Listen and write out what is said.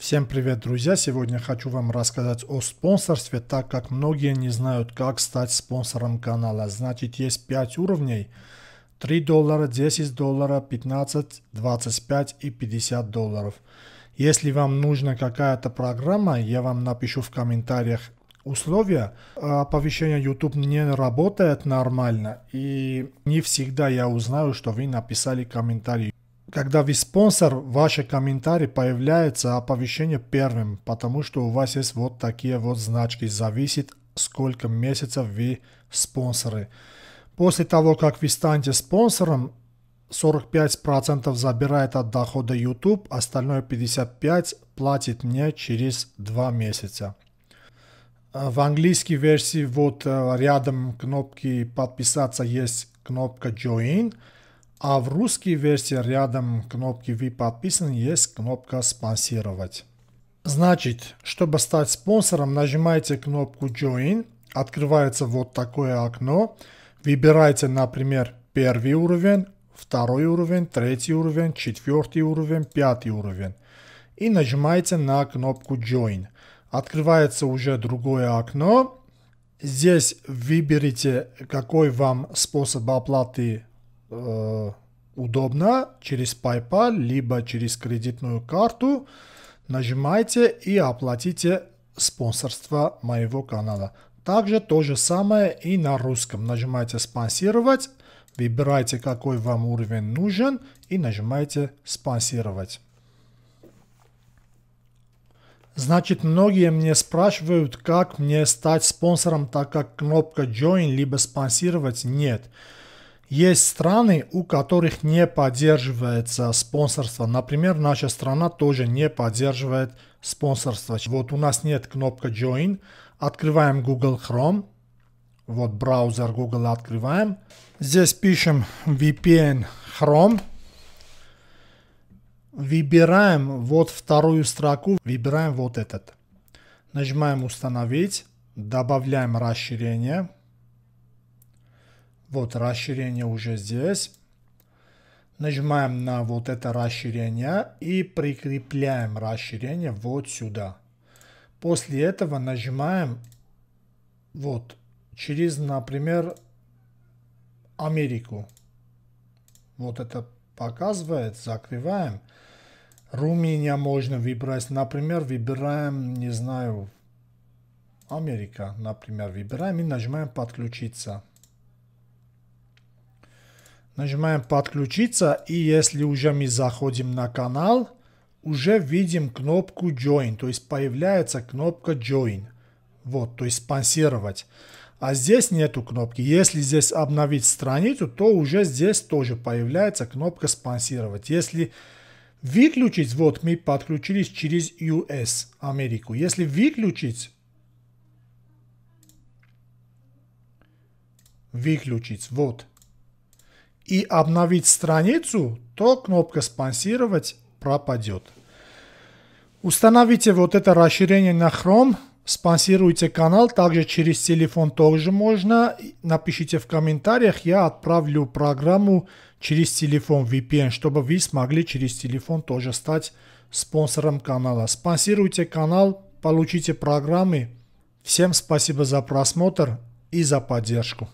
Всем привет, друзья! Сегодня хочу вам рассказать о спонсорстве, так как многие не знают, как стать спонсором канала. Значит, есть 5 уровней. 3 доллара, 10 долларов, 15, 25 и 50 долларов. Если вам нужна какая-то программа, я вам напишу в комментариях условия. Оповещение YouTube не работает нормально и не всегда я узнаю, что вы написали комментарий когда вы спонсор, ваши комментарии появляются а оповещение первым, потому что у вас есть вот такие вот значки. Зависит, сколько месяцев вы спонсоры. После того, как вы станете спонсором, 45% забирает от дохода YouTube, остальное 55% платит мне через 2 месяца. А в английской версии вот э, рядом кнопки подписаться есть кнопка Join – а в русской версии рядом кнопки «Вы подписан» есть кнопка «Спонсировать». Значит, чтобы стать спонсором, нажимаете кнопку «Join», открывается вот такое окно, выбирайте, например, первый уровень, второй уровень, третий уровень, четвертый уровень, пятый уровень и нажимаете на кнопку «Join». Открывается уже другое окно. Здесь выберите, какой вам способ оплаты Э, удобно, через PayPal, либо через кредитную карту, нажимайте и оплатите спонсорство моего канала. Также то же самое и на русском. Нажимайте «Спонсировать», выбирайте какой вам уровень нужен и нажимаете «Спонсировать». Значит, многие мне спрашивают, как мне стать спонсором, так как кнопка Join либо спонсировать нет. Есть страны, у которых не поддерживается спонсорство. Например, наша страна тоже не поддерживает спонсорство. Вот у нас нет кнопка Join. Открываем Google Chrome. Вот браузер Google открываем. Здесь пишем VPN Chrome. Выбираем вот вторую строку. Выбираем вот этот. Нажимаем установить. Добавляем расширение. Вот расширение уже здесь. Нажимаем на вот это расширение и прикрепляем расширение вот сюда. После этого нажимаем вот через, например, Америку. Вот это показывает, закрываем. Румыния можно выбрать, например, выбираем, не знаю, Америка, например, выбираем и нажимаем подключиться. Нажимаем подключиться и если уже мы заходим на канал, уже видим кнопку Join, то есть появляется кнопка Join. Вот, то есть спонсировать. А здесь нету кнопки. Если здесь обновить страницу, то уже здесь тоже появляется кнопка спонсировать. Если выключить, вот мы подключились через US, Америку. Если выключить, выключить, вот, и обновить страницу, то кнопка «Спонсировать» пропадет. Установите вот это расширение на Chrome, спонсируйте канал, также через телефон тоже можно. Напишите в комментариях, я отправлю программу через телефон VPN, чтобы вы смогли через телефон тоже стать спонсором канала. Спонсируйте канал, получите программы. Всем спасибо за просмотр и за поддержку.